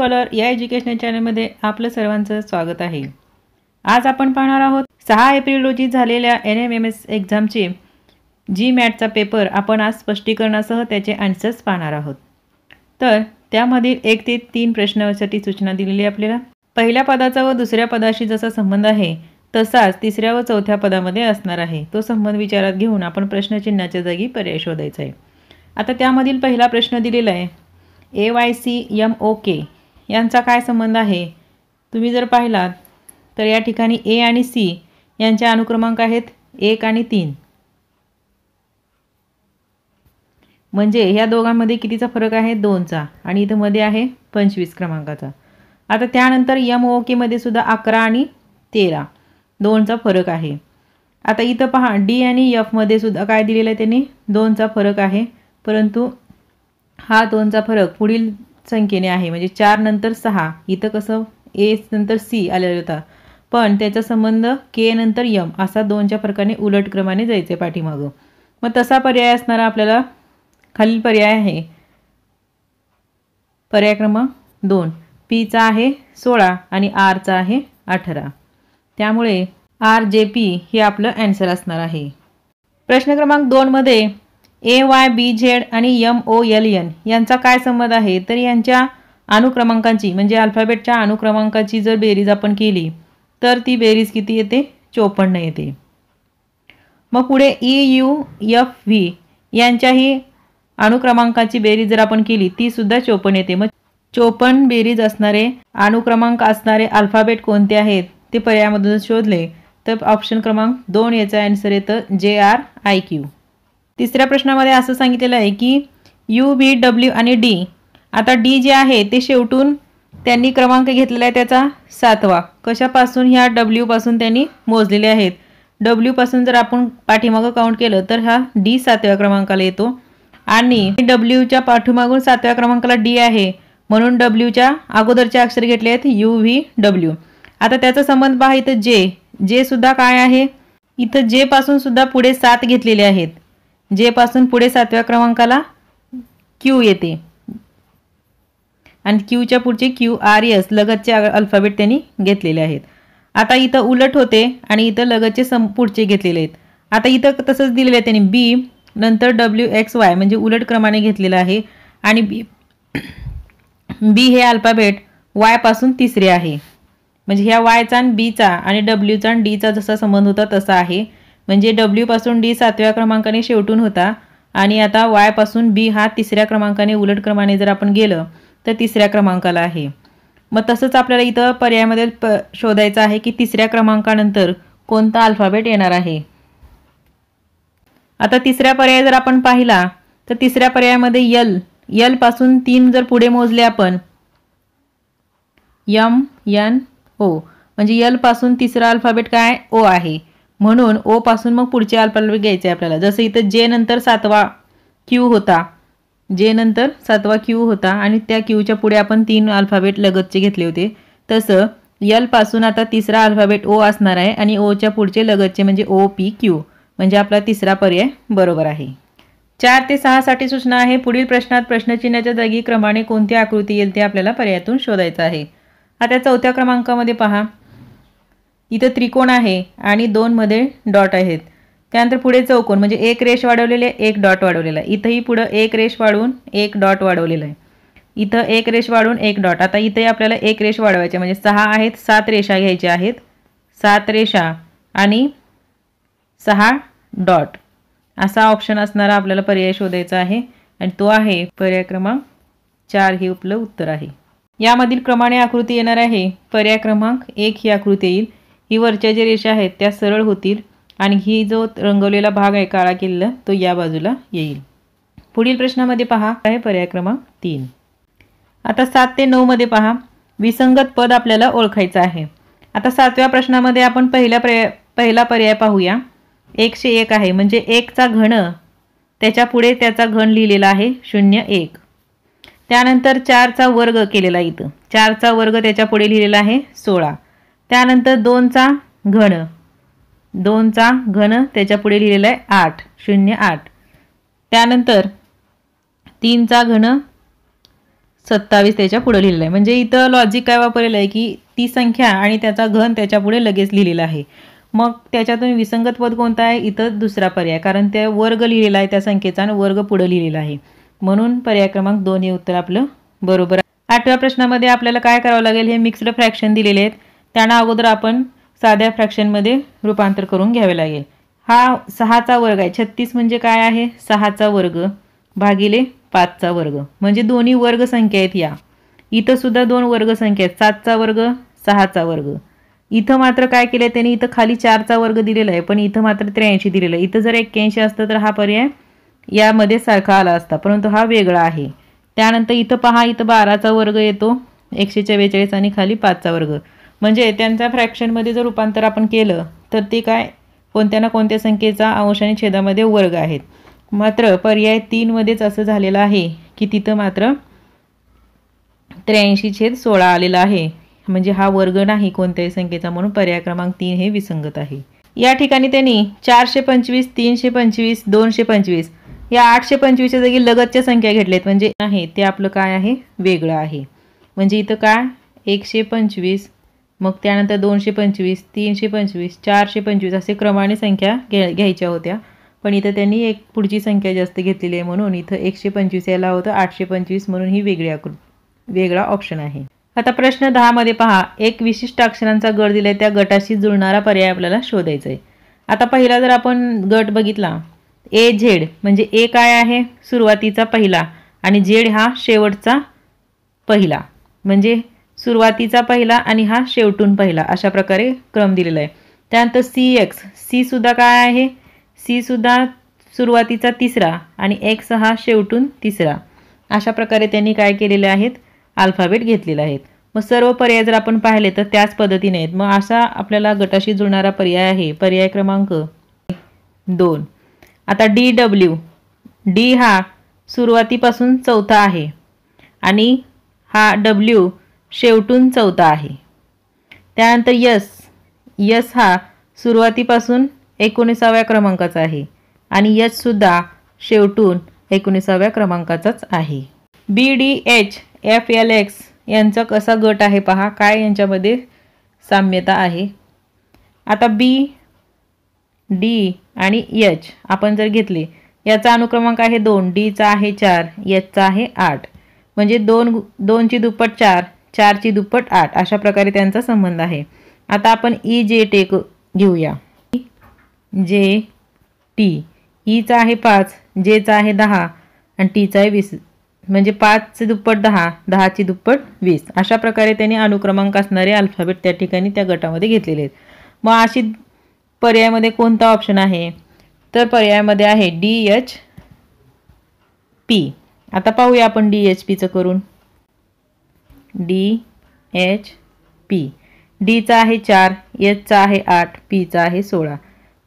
scholar या educational चॅनलमध्ये आपलं सर्वांचं स्वागत आहे आज आपण पाहणार आहोत सहा एप्रिल रोजी झालेल्या एन एम एम एस एक्झामचे जी मॅटचा पेपर आपण आज स्पष्टीकरणासह त्याचे आन्सर्स पाहणार आहोत तर त्यामधील एक ते तीन प्रश्नासाठी सूचना दिलेली आपल्याला पहिल्या पदाचा व दुसऱ्या पदाशी जसा संबंध आहे तसाच तिसऱ्या व चौथ्या पदामध्ये असणार आहे तो संबंध विचारात घेऊन आपण प्रश्नचिन्हाच्या जागी पर्याय शोधायचा आहे आता त्यामधील पहिला प्रश्न दिलेला आहे A Y C M O K यांचा काय संबंध आहे तुम्ही जर पाहिलात तर या ठिकाणी ए आणि सी यांचे अनुक्रमांक आहेत एक आणि तीन म्हणजे ह्या दोघांमध्ये कितीचा फरक आहे दोनचा आणि इथं मध्ये आहे पंचवीस क्रमांकाचा आता त्यानंतर यम ओ केमध्ये सुद्धा अकरा आणि तेरा दोनचा फरक आहे आता इथं पहा डी आणि यफमध्ये सुद्धा काय दिलेलं आहे त्यांनी दोनचा फरक आहे परंतु हा दोनचा फरक पुढील संख्येने आहे म्हणजे चार नंतर सहा इथं कसं ए नंतर सी आलेला होता पण त्याचा संबंध के नंतर यम असा दोनच्या प्रकारे उलट क्रमाने जायचे पाठीमागं मग तसा पर्याय असणारा आपल्याला खालील पर्याय आहे पर्याय क्रमांक दोन पीचा आहे सोळा आणि आरचा आहे अठरा त्यामुळे आर जे पी हे आपलं अँसर असणार आहे प्रश्न क्रमांक दोनमध्ये ए वाय बी झेड आणि यम ओ एल एन यांचा काय संबंध आहे तर यांच्या अनुक्रमांकाची म्हणजे अल्फाबेटच्या अनुक्रमांकाची जर बेरीज आपण केली तर ती बेरीज किती येते चोपन्न येते मग पुढे ई यू एफ व्ही यांच्याही अनुक्रमांकाची बेरीज जर आपण केली ती सुद्धा चोपन्न येते मग चोपन्न बेरीज असणारे अनुक्रमांक असणारे अल्फाबेट कोणते आहेत ते पर्यायामधून शोधले तर ऑप्शन क्रमांक दोन याचा आन्सर येतं जे आर आय क्यू तिसऱ्या प्रश्नामध्ये असं सांगितलेलं आहे की यू व्ही डब्ल्यू आणि डी आता डी जे आहे ते शेवटून त्यांनी क्रमांक घेतलेला आहे त्याचा सातवा कशापासून ह्या पासून त्यांनी मोजलेले आहेत पासून जर आपण पाठीमागं काउंट केलं तर हा डी सातव्या क्रमांकाला येतो आणि डब्ल्यूच्या पाठीमागून सातव्या क्रमांकाला डी आहे म्हणून डब्ल्यूच्या अगोदरचे अक्षर घेतले आहेत यू व्ही डब्ल्यू आता त्याचा संबंध पहा इथं जे जे सुद्धा काय आहे इथं जे पासून सुद्धा पुढे सात घेतलेले आहेत जे पासून पुढे सातव्या क्रमांकाला क्यू येते आणि क्यूच्या पुढचे क्यू आर एस लगतचे अल्फाबेट त्यांनी घेतलेले आहेत आता इथं उलट होते आणि इथं लगतचे सम पुढचे घेतलेले आहेत आता इथं तसंच दिलेले आहे त्यांनी बी नंतर डब्ल्यू एक्स वाय म्हणजे उलट क्रमाने घेतलेलं आहे आणि बी बी हे अल्फाबेट वायपासून तिसरे आहे म्हणजे ह्या वायचा आणि बीचा आणि डब्ल्यूचा आणि डीचा जसा संबंध होता तसा आहे म्हणजे डब्ल्यूपासून डी सातव्या क्रमांकाने शेवटून होता आणि आता वायपासून बी हा तिसऱ्या क्रमांकाने उलट क्रमाने जर आपण गेलं तर तिसऱ्या क्रमांकाला आहे मग तसंच आपल्याला इथं पर्यायामध्ये प शोधायचं आहे की तिसऱ्या क्रमांकानंतर कोणता अल्फाबेट येणार आहे आता तिसऱ्या पर्याय जर आपण पाहिला तर तिसऱ्या पर्यायामध्ये यल पासून तीन जर पुढे मोजले आपण यम यन ओ म्हणजे पासून तिसरा अल्फाबेट काय ओ आहे म्हणून ओ पासून मग पुढचे घ्यायचं घ्यायचे आपल्याला जसं इथं जे नंतर सातवा क्यू होता जे नंतर सातवा क्यू होता आणि त्या क्यूच्या पुढे आपण तीन अल्फाबेट लगतचे घेतले होते तसं यलपासून आता तिसरा अल्फाबेट ओ असणार आहे आणि ओच्या पुढचे लगतचे म्हणजे ओ पी क्यू म्हणजे आपला तिसरा पर्याय बरोबर आहे चार ते सहासाठी सूचना आहे पुढील प्रश्नात प्रश्नचिन्हाच्या जागी क्रमाने कोणती आकृती येईल ते आपल्याला पर्यायातून शोधायचं आहे आता चौथ्या क्रमांकामध्ये पहा इथं त्रिकोण आहे आणि दोनमध्ये डॉट आहेत त्यानंतर पुढे चौकोन म्हणजे एक रेष वाढवलेले एक डॉट वाढवलेला आहे इथंही पुढं एक रेष वाढून एक डॉट वाढवलेला आहे इथं एक रेष वाढवून एक डॉट आता इथंही आपल्याला एक रेष वाढवायचे म्हणजे सहा आहेत सात रेषा घ्यायच्या आहेत सात रेषा आणि सहा डॉट असा ऑप्शन असणारा आपल्याला पर्याय शोधायचा आहे आणि तो आहे पर्याय क्रमांक चार हे उपलब्ध उत्तर आहे यामधील क्रमाने आकृती येणार आहे पर्याय क्रमांक एक ही आकृती येईल ही वरच्या ज्या रेषा आहेत त्या सरळ होतील आणि ही जो रंगवलेला भाग आहे काळा किल्ला तो या बाजूला येईल पुढील प्रश्नामध्ये पहा आहे पर्याय क्रमांक तीन आता सात ते नऊमध्ये पहा विसंगत पद आपल्याला ओळखायचं आहे आता सातव्या प्रश्नामध्ये आपण पहिल्या पर्याय पहिला पर्याय पाहूया एकशे एक आहे म्हणजे एकचा घन त्याच्या पुढे त्याचा घन लिहिलेला आहे शून्य एक त्यानंतर चारचा वर्ग केलेला इथं चारचा वर्ग त्याच्या पुढे लिहिलेला आहे सोळा त्यानंतर दोनचा घन दोनचा घन पुढे लिहिलेला आहे आठ शून्य आठ त्यानंतर तीनचा घन सत्तावीस त्याच्या पुढे लिहिलेलं आहे म्हणजे इथं लॉजिक काय वापरलेलं आहे की ती संख्या आणि त्याचा घन त्याच्यापुढे लगेच लिहिलेला आहे मग त्याच्यातून विसंगत पद कोणता आहे इथं दुसरा पर्याय कारण त्या वर्ग लिहिलेला आहे त्या संख्येचा आणि वर्ग पुढं लिहिलेला आहे म्हणून पर्याय क्रमांक दोन हे उत्तर आपलं बरोबर आठव्या प्रश्नामध्ये आपल्याला काय करावं लागेल हे मिक्स्ड फ्रॅक्शन दिलेले आहेत त्यांना अगोदर आपण साध्या फ्रॅक्शनमध्ये रूपांतर करून घ्यावे लागेल हा सहाचा वर्ग आहे छत्तीस म्हणजे काय आहे सहाचा वर्ग भागिले पाचचा वर्ग म्हणजे दोन्ही वर्ग संख्या आहेत या इथं सुद्धा दोन वर्ग संख्या आहेत सातचा वर्ग सहाचा वर्ग इथं मात्र काय केलं आहे त्यांनी इथं खाली चारचा वर्ग दिलेला आहे पण इथं मात्र त्र्याऐंशी दिलेला आहे इथं जर एक्क्याऐंशी असतं तर हा पर्याय यामध्ये सारखा आला असता परंतु हा वेगळा आहे त्यानंतर इथं पहा इथं बाराचा वर्ग येतो एकशे चव्वेचाळीस आणि खाली पाचचा वर्ग म्हणजे त्यांचा फ्रॅक्शनमध्ये जर रूपांतर आपण केलं तर ते काय कोणत्या ना कोणत्या संख्येचा अंश आणि छेदामध्ये वर्ग आहेत मात्र पर्याय तीनमध्येच असं झालेलं आहे की तिथं मात्र त्र्याऐंशी छेद सोळा आलेला आहे म्हणजे हा वर्ग नाही कोणत्याही संख्येचा म्हणून पर्याय क्रमांक तीन हे विसंगत आहे या ठिकाणी त्यांनी चारशे पंचवीस तीनशे पंचवीस दोनशे पंचवीस या आठशे पंचवीसच्या जागी लगतच्या संख्या घेतल्यात म्हणजे नाही ते आपलं काय आहे वेगळं आहे म्हणजे इथं काय एकशे पंचवीस मग त्यानंतर दोनशे पंचवीस तीनशे पंचवीस चारशे पंचवीस असे क्रमाने संख्या घ्या घ्यायच्या होत्या पण इथं त्यांनी एक पुढची संख्या जास्त घेतलेली आहे म्हणून इथं एकशे पंचवीस यायला होतं आठशे पंचवीस म्हणून ही वेगळी आकृ वेगळा ऑप्शन आहे आता प्रश्न दहामध्ये पहा एक विशिष्ट अक्षरांचा गट दिला त्या गटाशी जुळणारा पर्याय आपल्याला शोधायचा आहे आता पहिला जर आपण गट बघितला ए झेड म्हणजे ए काय आहे सुरुवातीचा पहिला आणि झेड हा शेवटचा पहिला म्हणजे सुरुवातीचा पहिला आणि हा शेवटून पहिला अशा प्रकारे क्रम दिलेला आहे त्यानंतर सी एक्स सीसुद्धा काय आहे सीसुद्धा सुरुवातीचा तिसरा आणि एक्स हा शेवटून तिसरा अशा प्रकारे त्यांनी काय केलेले आहेत अल्फाबेट घेतलेले आहेत मग सर्व पर्याय जर आपण पाहिले तर त्याच पद्धतीने आहेत मग असा आपल्याला गटाशी जुळणारा पर्याय आहे पर्याय क्रमांक दोन आता डी डब्ल्यू डी हा सुरुवातीपासून चौथा आहे आणि हा डब्ल्यू शेवटून चौथा आहे त्यानंतर यस यस हा सुरुवातीपासून एकोणीसाव्या क्रमांकाचा आहे आणि यशसुद्धा शेवटून एकोणीसाव्या क्रमांकाचाच आहे B D H F L X यांचा कसा गट आहे पहा काय यांच्यामध्ये साम्यता आहे आता बी डी आणि यच आपण जर घेतले याचा अनुक्रमांक आहे दोन डीचा आहे चार यचचा आहे आठ म्हणजे दोन दोनची दुप्पट चार ची दुप्पट आठ अशा प्रकारे त्यांचा संबंध आहे आता आपण ई जे टेक घेऊया जे टी ईचा आहे पाच जेचा आहे दहा आणि टीचा आहे वीस म्हणजे पाचचे दुप्पट दहा ची दुप्पट वीस अशा प्रकारे त्यांनी अनुक्रमांक असणारे अल्फाबेट त्या ठिकाणी त्या गटामध्ये घेतलेले आहेत मग अशी पर्यायामध्ये कोणता ऑप्शन आहे तर पर्यायामध्ये आहे डी एच पी आता पाहूया आपण डी एच पीचं करून डी एच पी डीचा आहे चार एचचा आहे आठ पीचा आहे सोळा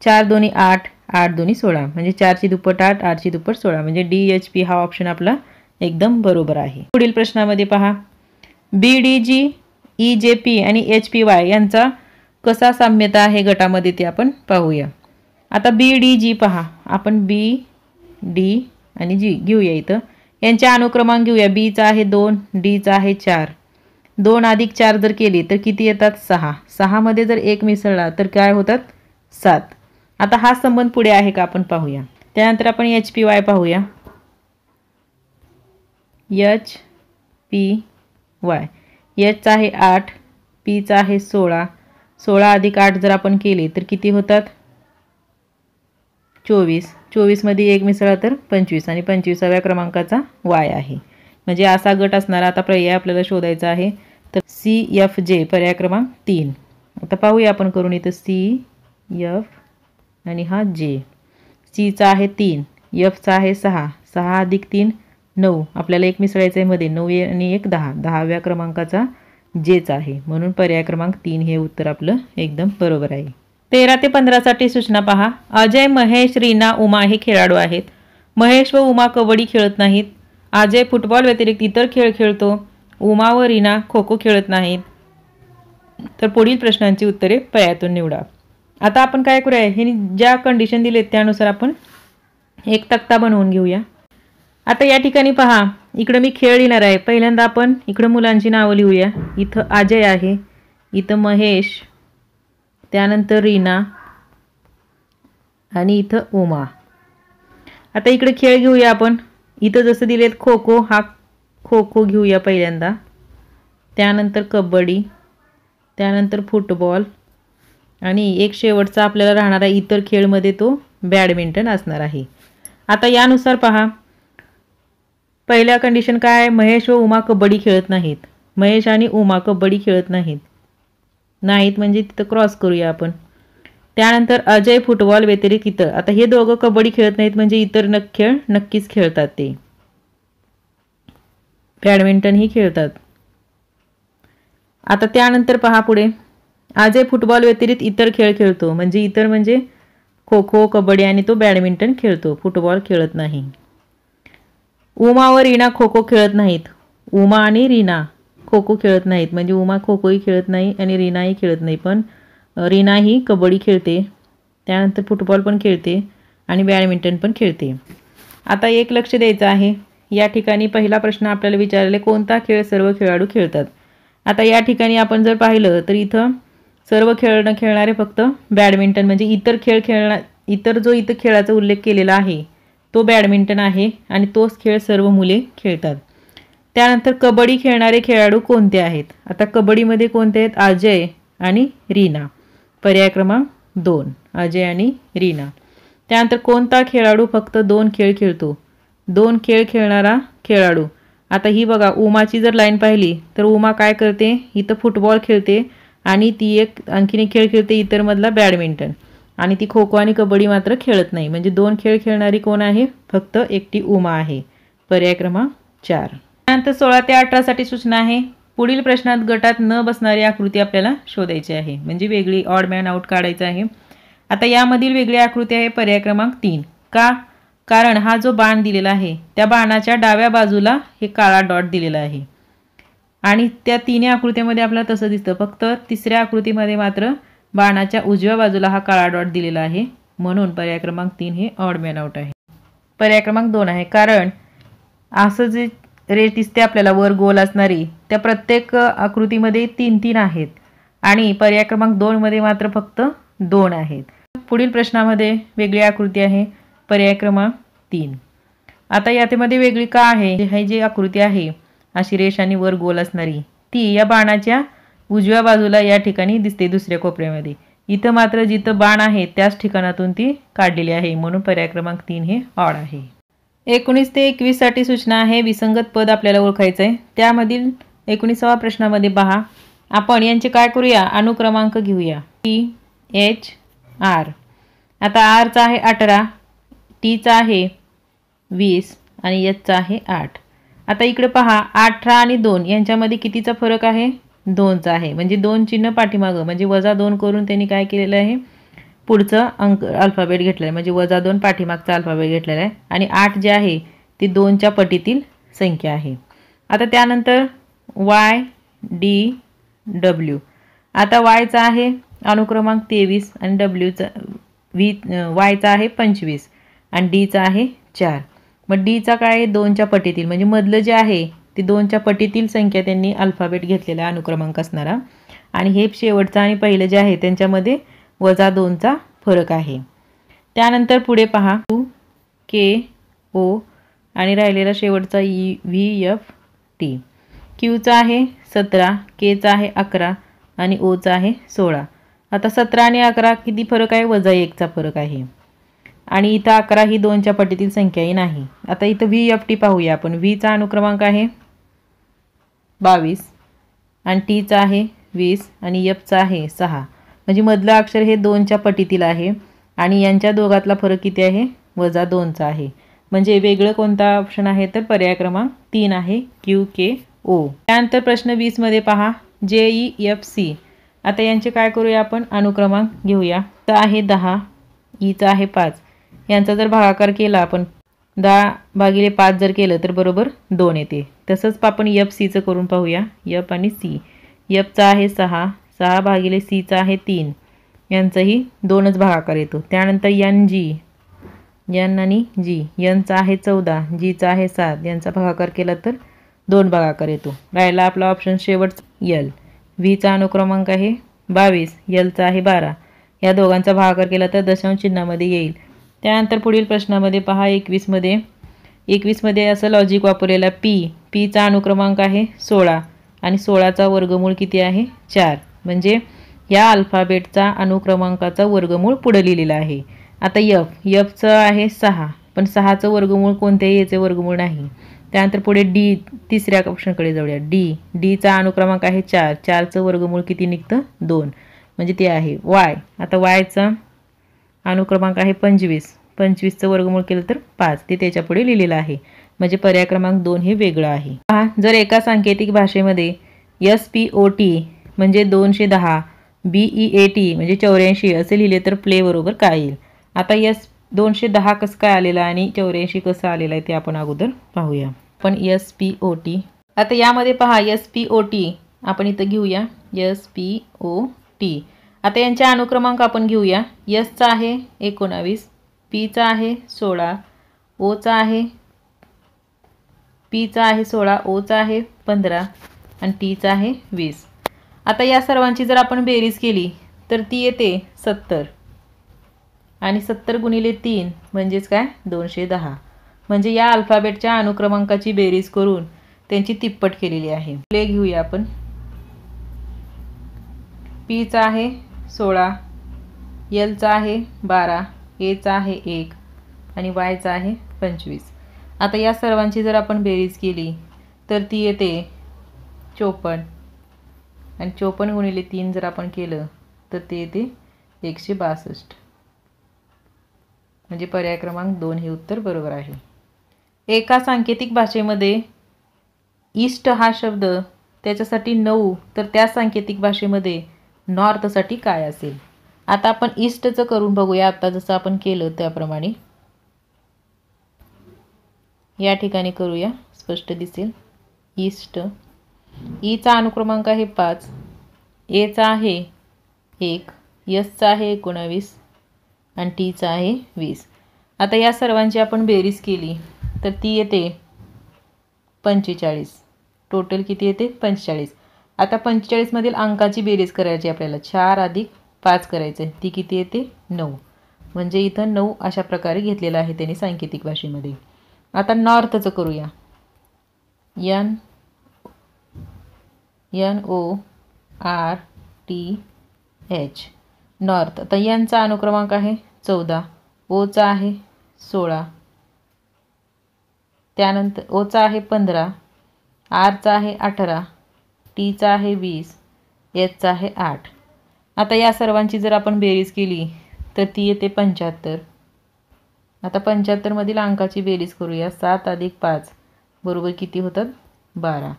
चार दोन्ही आठ आठ दोन्ही सोळा म्हणजे चारची दुप्पट आठ आठची दुप्पट सोळा म्हणजे डी एच पी हा ऑप्शन आपला एकदम बरोबर आहे पुढील प्रश्नामध्ये पहा B D G E J P आणि एच पी वाय यांचा कसा साम्यता आहे गटामध्ये ते आपण पाहूया आता बी डी जी पहा आपण बी डी आणि जी घेऊया इथं यांच्या अनुक्रमांक घेऊया बीचा आहे दोन डीचा आहे चार दोन अधिक चार जर केली तर किती येतात सहा सहामध्ये जर एक मिसळला तर काय होतात सात आता हा संबंध पुढे आहे का आपण पाहूया त्यानंतर आपण एच पी वाय पाहूया एच पी वाय एचचा आहे आठ पीचा आहे सोळा सोळा अधिक आठ जर आपण केले तर किती होतात चोवीस चोवीसमध्ये एक मिसळा तर पंचवीस आणि पंचवीसाव्या क्रमांकाचा वाय आहे म्हणजे असा गट असणारा आता पर्याय आपल्याला शोधायचा आहे तर सी एफ जे पर्याय क्रमांक तीन आता पाहूया आपण करून इथं सी एफ आणि हा जे सीचा आहे तीन एफचा आहे सहा सहा अधिक तीन नऊ आपल्याला एक मिसळायचं आहे मध्ये नऊ आणि एक दहा दहाव्या क्रमांकाचा जेचा आहे म्हणून पर्याय क्रमांक तीन हे उत्तर आपलं एकदम बरोबर आहे तेरा ते पंधरासाठी सूचना पहा अजय महेश रीना उमा हे खेळाडू आहेत महेश व उमा कबड्डी खेळत नाहीत अजय फुटबॉल व्यतिरिक्त इतर खेळ खेळतो उमा व रीना खो खो खेळत नाहीत तर पुढील प्रश्नांची उत्तरे पर्यायातून निवडा आता आपण काय करूया हे ज्या कंडिशन दिलेत त्यानुसार आपण एक तक्ता बनवून घेऊया आता या ठिकाणी पहा इकडं मी खेळ लिहिणार आहे पहिल्यांदा आपण इकडं मुलांची नावं लिहूया इथं अजय आहे इथं महेश त्यानंतर रीना आणि इथं उमा आता इकडे खेळ घेऊया आपण इथं जसं दिलेत खो खो हा खो खो घेऊया पहिल्यांदा त्यानंतर कबड्डी त्यानंतर फुटबॉल आणि एक शेवटचा आपल्याला राहणारा इतर खेळमध्ये तो बॅडमिंटन असणार आहे आता यानुसार पहा पहिल्या कंडिशन काय आहे महेश व उमा कबड्डी खेळत नाहीत महेश आणि उमा कबड्डी खेळत नाहीत नाहीत म्हणजे तिथं क्रॉस करूया आपण त्यानंतर अजय फुटबॉल व्यतिरिक्त इतर आता हे दोघं कबड्डी खेळत नाहीत म्हणजे इतर न खेळ नक्कीच खेळतात ते बॅडमिंटनही खेळतात आता त्यानंतर पहा पुढे अजय फुटबॉल व्यतिरिक्त इतर खेळ खेळतो म्हणजे इतर म्हणजे खो खो कबड्डी आणि तो बॅडमिंटन खेळतो फुटबॉल खेळत नाही उमा व रीना खो खो खेळत नाहीत उमा आणि रीना खो खो खेळत नाहीत म्हणजे उमा खो खोही खेळत नाही आणि रीनाही खेळत नाही पण रीना ही कबड्डी खेळते त्यानंतर फुटबॉल पण खेळते आणि बॅडमिंटन पण खेळते आता एक लक्ष द्यायचं आहे या ठिकाणी पहिला प्रश्न आपल्याला विचारले कोणता खेळ सर्व खेळाडू खेळतात आता या ठिकाणी आपण जर पाहिलं तर इथं सर्व खेळ खेळणारे फक्त बॅडमिंटन म्हणजे इतर खेळ खेळणार इतर जो इथं खेळाचा उल्लेख केलेला आहे तो बॅडमिंटन आहे आणि तोच खेळ सर्व मुले खेळतात त्यानंतर कबड्डी खेळणारे खेळाडू कोणते आहेत आता कबड्डीमध्ये कोणते आहेत अजय आणि रीना पर्याय क्रमांक दोन अजय आणि रीना त्यानंतर कोणता खेळाडू फक्त दोन खेळ खेळतो दोन खेळ खेळणारा खेळाडू आता ही बघा उमाची जर लाईन पाहिली तर उमा काय करते इथं फुटबॉल खेळते आणि ती एक आणखीन एक खेळ खेळते इतरमधला बॅडमिंटन आणि ती खो खो आणि कबड्डी मात्र खेळत नाही म्हणजे दोन खेळ खेळणारी कोण आहे फक्त एकटी उमा आहे पर्याय क्रमांक चार सोळा ते अठरासाठी सूचना आहे पुढील प्रश्नात गटात न बसणारी आकृती आपल्याला शोधायची आहे म्हणजे वेगळी ऑड मॅन आउट काढायचं आहे आता यामधील वेगळी आकृती आहे पर्याय क्रमांक तीन का कारण हा जो बाण दिलेला आहे त्या बाणाच्या डाव्या बाजूला हे काळा डॉट दिलेला आहे आणि त्या तिन्ही आकृतीमध्ये आपल्याला तसं दिसतं फक्त तिसऱ्या आकृतीमध्ये मात्र बाणाच्या उजव्या बाजूला हा काळा डॉट दिलेला आहे म्हणून पर्याय क्रमांक तीन हे ऑड मॅन आउट आहे पर्याय क्रमांक दोन आहे कारण असं जे रेष दिसते आपल्याला वर गोल असणारी त्या प्रत्येक आकृतीमध्ये तीन तीन आहेत आणि पर्याय क्रमांक मध्ये मात्र फक्त दोन आहेत पुढील प्रश्नामध्ये वेगळी आकृती आहे पर्याय क्रमांक तीन आता यातेमध्ये वेगळी का आहे हे जी आकृती आहे अशी रेष आणि वर गोल असणारी ती या बाणाच्या उजव्या बाजूला या ठिकाणी दिसते दुसऱ्या कोपऱ्यामध्ये इथं मात्र जिथं बाण आहे त्याच ठिकाणातून ती काढलेली आहे म्हणून पर्याय क्रमांक तीन हे ऑड आहे एकोणीस ते एकवीससाठी सूचना आहे विसंगत पद आपल्याला ओळखायचं आहे त्यामधील एकोणीसावा प्रश्नामध्ये पहा आपण यांचे काय करूया अनुक्रमांक घेऊया टी एच आर आता आरचा आहे अठरा टीचा आहे वीस आणि एचचा आहे आठ आता इकडे पहा अठरा आणि दोन यांच्यामध्ये कितीचा फरक आहे दोनचा आहे म्हणजे दोन चिन्ह पाठीमागं म्हणजे वजा दोन करून त्यांनी काय केलेलं आहे पुढचं अंक अल्फाबेट घेतलेलं आहे म्हणजे वजा दोन पाठीमागचा अल्फाबेट घेतलेला आहे आणि आठ जे आहे ती दोनच्या पटीतील संख्या आहे आता त्यानंतर वाय डी डब्ल्यू आता वायचा आहे अनुक्रमांक तेवीस आणि डब्ल्यूचा वी वायचा आहे पंचवीस आणि डीचा आहे चार मग डीचा काय आहे दोनच्या पटीतील म्हणजे मधलं जे आहे ती दोनच्या पटीतील संख्या त्यांनी अल्फाबेट घेतलेला अनुक्रमांक असणारा आणि हे शेवटचं आणि पहिलं जे आहे त्यांच्यामध्ये वजा दोनचा फरक आहे त्यानंतर पुढे पहा टू के ओ आणि राहिलेला शेवटचा ई व्ही एफ टी क्यूचा आहे सतरा केचा आहे अकरा आणि ओचा आहे सोळा आता सतरा आणि अकरा किती फरक आहे वजा एकचा फरक आहे आणि इथं अकरा ही दोनच्या पटीतील संख्याही नाही आता इथं व्ही एफ टी पाहूया आपण व्हीचा अनुक्रमांक आहे बावीस आणि टीचा आहे वीस आणि एफचा आहे सहा म्हणजे मधलं अक्षर हे दोनच्या पटीतील आहे आणि यांच्या दोघातला फरक किती आहे वजा दोनचा आहे म्हणजे वेगळं कोणता ऑप्शन आहे तर पर्याय क्रमांक तीन आहे क्यू के ओ त्यानंतर प्रश्न वीसमध्ये पहा जे ई एफ सी आता यांचे काय करूया आपण अनुक्रमांक घेऊया तर आहे दहा ईचा आहे पाच यांचा जर भागाकार केला आपण दहा भागिले पाच जर केलं तर बरोबर दोन येते तसंच आपण यफ सीचं करून पाहूया यफ आणि सी यफचा आहे सहा सहा भागिले सीचा आहे तीन यांचंही दोनच भागाकार येतो त्यानंतर यन जी यन आणि जी यनचा आहे चौदा जीचा आहे सात यांचा भागाकार केला तर दोन भागाकार येतो राहिला आपला ऑप्शन शेवट यल व्हीचा अनुक्रमांक आहे बावीस यलचा आहे बारा या दोघांचा भागाकार केला तर दशांश चिन्हामध्ये येईल त्यानंतर पुढील प्रश्नामध्ये पहा एकवीसमध्ये एकवीसमध्ये असं लॉजिक वापरलेला पी पीचा अनुक्रमांक आहे सोळा आणि सोळाचा वर्गमूळ किती आहे चार म्हणजे या अल्फाबेटचा अनुक्रमांकाचा वर्गमूळ पुढं लिहिलेलं आहे आता यफ यफचं आहे सहा पण सहाचं वर्गमूळ कोणत्याही याचे वर्गमूळ नाही त्यानंतर पुढे डी तिसऱ्या ऑप्शनकडे जाऊया डी डीचा अनुक्रमांक आहे चार चारचं वर्गमूळ किती निघतं दोन म्हणजे ते आहे वाय आता वायचा अनुक्रमांक आहे पंचवीस पंचवीसचं वर्गमूळ केलं तर पाच ते त्याच्यापुढे लिहिलेलं आहे म्हणजे पर्याय क्रमांक दोन हे वेगळं आहे पहा जर एका सांकेतिक भाषेमध्ये एस पी ओ टी म्हणजे दोनशे दहा बी ई ए टी म्हणजे चौऱ्याऐंशी असे लिहिले तर प्ले बरोबर काय येईल आता यस दोनशे दहा कसं काय आलेलं आणि चौऱ्याऐंशी कसं आलेलं आहे ते आपण अगोदर पाहूया पण यस पी ओ टी आता यामध्ये पहा यस पी ओ टी आपण इथं घेऊया यस पी ओ टी आता यांच्या अनुक्रमांक आपण घेऊया यसचा आहे एकोणावीस पीचा आहे सोळा ओचा आहे पीचा आहे सोळा ओचा आहे पंधरा आणि टीचा आहे वीस आता या सर्वांची जर आपण बेरीज केली तर ती येते सत्तर आणि सत्तर गुणिले तीन म्हणजेच काय दोनशे दहा म्हणजे या अल्फाबेटच्या अनुक्रमांकाची बेरीज करून त्यांची तिप्पट केलेली आहे पुढे घेऊया आपण पीचा आहे सोळा एलचा आहे बारा एचा आहे एक आणि वायचा आहे पंचवीस आता या सर्वांची जर आपण बेरीज केली तर ती येते चोपन्न आणि चोपन्न गुणिले तीन जर आपण केलं तर ते येते एकशे बासष्ट म्हणजे पर्याय क्रमांक दोन हे उत्तर बरोबर आहे एका सांकेतिक भाषेमध्ये ईस्ट हा शब्द त्याच्यासाठी नऊ तर त्या सांकेतिक भाषेमध्ये नॉर्थसाठी काय असेल आता आपण ईस्टचं करून बघूया आता जसं आपण केलं त्याप्रमाणे या ठिकाणी करूया स्पष्ट दिसेल ईस्ट ईचा अनुक्रमांक आहे पाच एचा आहे एक यसचा आहे एकोणावीस आणि टीचा आहे वीस आता या सर्वांची आपण बेरीज केली तर ती येते पंचेचाळीस टोटल किती येते पंचेचाळीस आता पंचेचाळीसमधील अंकाची बेरीज करायची आपल्याला चार अधिक पाच करायचं ती किती येते नऊ म्हणजे इथं नऊ अशा प्रकारे घेतलेलं आहे त्यांनी सांकेतिक भाषेमध्ये आता नॉर्थचं करूया N N O R T H north आता यांचा अनुक्रमांक आहे चौदा ओचा आहे सोळा त्यानंतर ओचा आहे पंधरा आरचा आहे अठरा टीचा आहे वीस एचचा आहे आठ आता या सर्वांची जर आपण बेरीज केली तर ती येते पंच्याहत्तर आता पंच्याहत्तरमधील अंकाची बेरीज करूया सात अधिक पाच बरोबर किती होतात बारा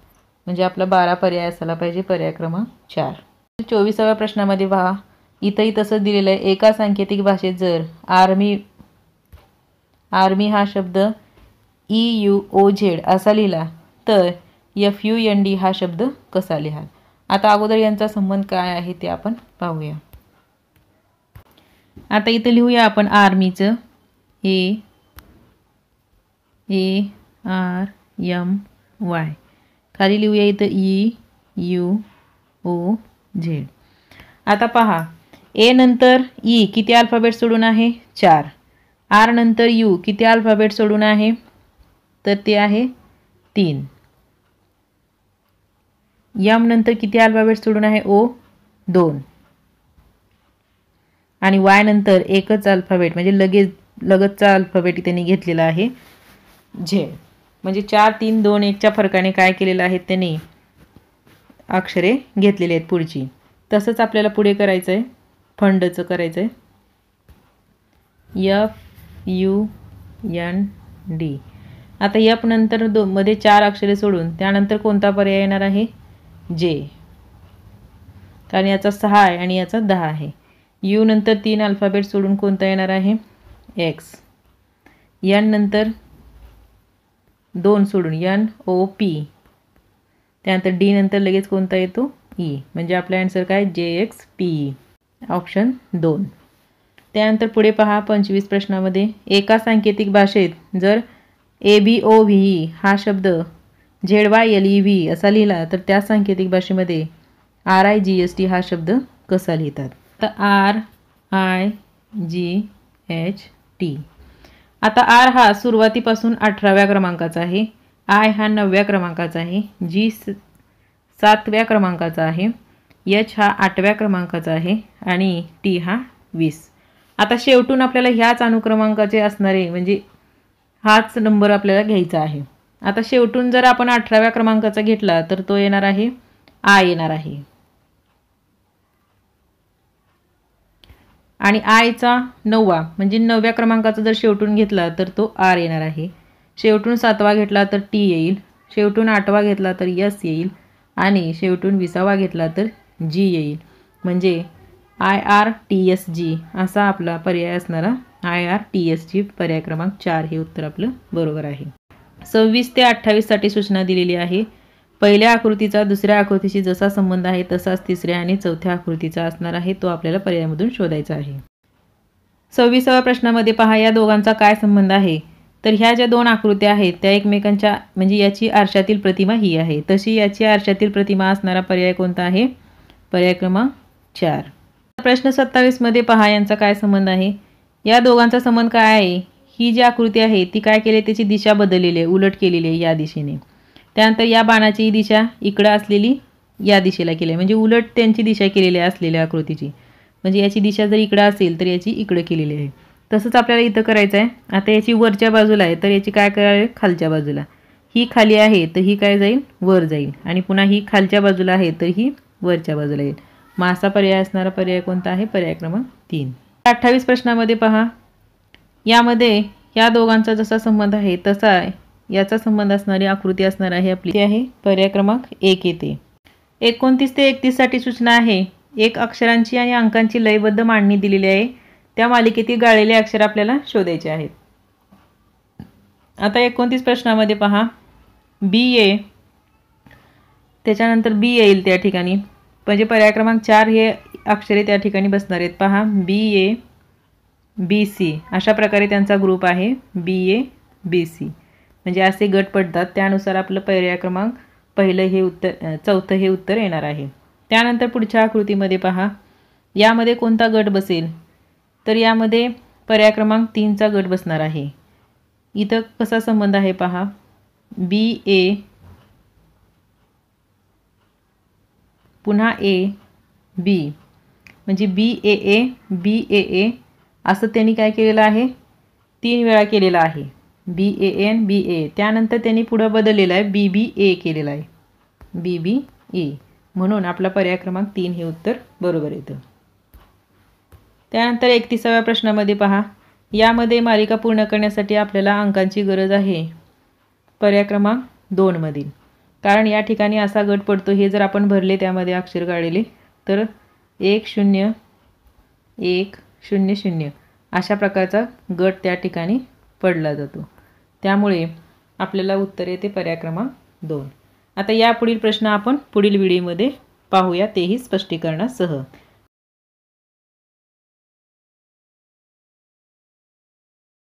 म्हणजे आपला बारा पर्याय असायला पाहिजे पर्याय क्रमांक चार चोवीसाव्या प्रश्नामध्ये पहा इथंही तसं दिलेलं आहे एका सांकेतिक भाषेत जर आर्मी आर्मी हा शब्द ई यू ओ झेड असा लिहिला तर यफ यू एन डी हा शब्द कसा लिहाल आता अगोदर यांचा संबंध काय आहे ते आपण पाहूया आता इथं लिहूया आपण आर्मीचं ए आर यम वाय खाली लिहूया इथं ई यू ओ झेड आता पहा ए नंतर ई e किती अल्फाबेट सोडून आहे चार आर नंतर यू किती अल्फाबेट सोडून आहे तर ते आहे तीन यम नंतर किती अल्फाबेट सोडून आहे ओ दोन आणि वाय नंतर एकच अल्फाबेट म्हणजे लगेच लगतचा अल्फाबेट त्यांनी घेतलेला आहे झेड म्हणजे चार तीन दोन एकच्या फरकाने काय केलेलं आहे त्यांनी अक्षरे घेतलेली आहेत पुढची तसंच आपल्याला पुढे करायचं आहे फंडचं करायचं आहे यफ यू एन डी आता यफ नंतर दो मध्ये चार अक्षरे सोडून त्यानंतर कोणता पर्याय येणार आहे जे कारण याचा सहा आहे आणि याचा दहा आहे यू नंतर तीन अल्फाबेट सोडून कोणता येणार आहे एक्स नंतर दोन सोडून यन ओ पी त्यानंतर डी नंतर लगेच कोणता येतो ई म्हणजे आपला ॲन्सर काय जे एक्स पी ऑप्शन दोन त्यानंतर पुढे पहा पंचवीस प्रश्नामध्ये एका सांकेतिक भाषेत जर A B O V E हा शब्द Z Y L E V असा लिहिला तर त्या सांकेतिक भाषेमध्ये R I G S T हा शब्द कसा लिहितात तर R I G H T आता आर हा सुरुवातीपासून अठराव्या क्रमांकाचा आहे आय हा नवव्या क्रमांकाचा आहे जी सातव्या क्रमांकाचा आहे यच हा आठव्या क्रमांकाचा आहे आणि टी हा वीस आता शेवटून आपल्याला ह्याच अनुक्रमांकाचे असणारे म्हणजे हाच नंबर आपल्याला घ्यायचा आहे आता शेवटून जर आपण अठराव्या क्रमांकाचा घेतला तर तो येणार आहे आ येणार आहे आणि आयचा नववा म्हणजे नवव्या क्रमांकाचा जर शेवटून घेतला तर तो आर येणार आहे शेवटून सातवा घेतला तर टी येईल शेवटून आठवा घेतला तर यस येईल आणि शेवटून विसावा घेतला तर जी येईल म्हणजे I R T S G असा आपला पर्याय असणारा I R T S G पर्याय क्रमांक चार हे उत्तर आपलं बरोबर आहे सव्वीस ते अठ्ठावीससाठी सूचना दिलेली आहे पहिल्या आकृतीचा दुसऱ्या आकृतीशी जसा संबंध आहे तसाच तिसऱ्या आणि चौथ्या आकृतीचा असणार आहे तो आपल्याला पर्यायामधून शोधायचा आहे सव्वीसाव्या प्रश्नामध्ये पहा या दोघांचा काय संबंध आहे तर ह्या ज्या दोन आकृत्या आहेत त्या एकमेकांच्या म्हणजे याची आरशातील प्रतिमा ही आहे तशी याची आरशातील प्रतिमा असणारा पर्याय कोणता आहे पर्याय क्रमांक चार प्रश्न सत्तावीसमध्ये पहा यांचा काय संबंध आहे या दोघांचा संबंध काय आहे ही जी आकृती आहे ती काय केली त्याची दिशा बदललेली आहे उलट केलेली आहे या दिशेने त्यानंतर या बाणाची दिशा इकडं असलेली या दिशेला केली आहे म्हणजे उलट त्यांची दिशा केलेली आहे असलेल्या आकृतीची म्हणजे याची दिशा जर इकडं असेल तर याची इकडं केलेली आहे तसंच आपल्याला इथं करायचं आहे आता याची वरच्या बाजूला आहे तर याची काय करावी खालच्या बाजूला ही खाली आहे तर ही काय जाईल वर जाईल आणि पुन्हा ही खालच्या बाजूला आहे तर ही वरच्या बाजूला येईल मासा पर्याय असणारा पर्याय कोणता आहे पर्याय क्रमांक तीन अठ्ठावीस प्रश्नामध्ये पहा यामध्ये या दोघांचा जसा संबंध आहे तसा याचा संबंध असणारी आकृती असणार आहे आपली आहे पर्याय क्रमांक एक येते एकोणतीस ते एकतीससाठी सूचना आहे एक अक्षरांची आणि अंकांची लयबद्ध मांडणी दिलेली आहे त्या मालिकेतील गाळलेले अक्षर आपल्याला शोधायचे आहेत आता एकोणतीस प्रश्नामध्ये पहा बी ए त्याच्यानंतर बी येईल त्या ठिकाणी म्हणजे पर्याय क्रमांक चार हे अक्षरे त्या ठिकाणी बसणार आहेत पहा बी ए बी सी अशा प्रकारे त्यांचा ग्रुप आहे बी ए बी सी म्हणजे असे गट पडतात त्यानुसार आपलं पर्याय क्रमांक पहिलं हे उत्तर चौथं हे उत्तर येणार आहे त्यानंतर पुढच्या आकृतीमध्ये पहा यामध्ये कोणता गट बसेल तर यामध्ये पर्याय क्रमांक तीनचा गट बसणार आहे इथं कसा संबंध आहे पहा बी ए पुन्हा ए बी म्हणजे बी ए ए बी ए ए असं त्यांनी काय केलेलं आहे तीन वेळा केलेलं आहे बी ए एन बी ए त्यानंतर त्यांनी पुढं बदललेलं आहे बी बी ए केलेलं आहे बी बी ए म्हणून आपला पर्याय क्रमांक तीन हे उत्तर बरोबर येतं त्यानंतर एकतीसाव्या प्रश्नामध्ये पहा यामध्ये मालिका पूर्ण करण्यासाठी आपल्याला अंकांची गरज आहे पर्याय क्रमांक दोनमधील कारण या ठिकाणी असा गट पडतो हे जर आपण भरले त्यामध्ये अक्षर काढले तर एक शून्य एक शून्य शून्य अशा प्रकारचा गट त्या ठिकाणी पडला जातो त्यामुळे आपल्याला उत्तर येते पर्याय दोन आता यापुढील प्रश्न आपण पुढील व्हिडिओमध्ये पाहूया तेही स्पष्टीकरणासह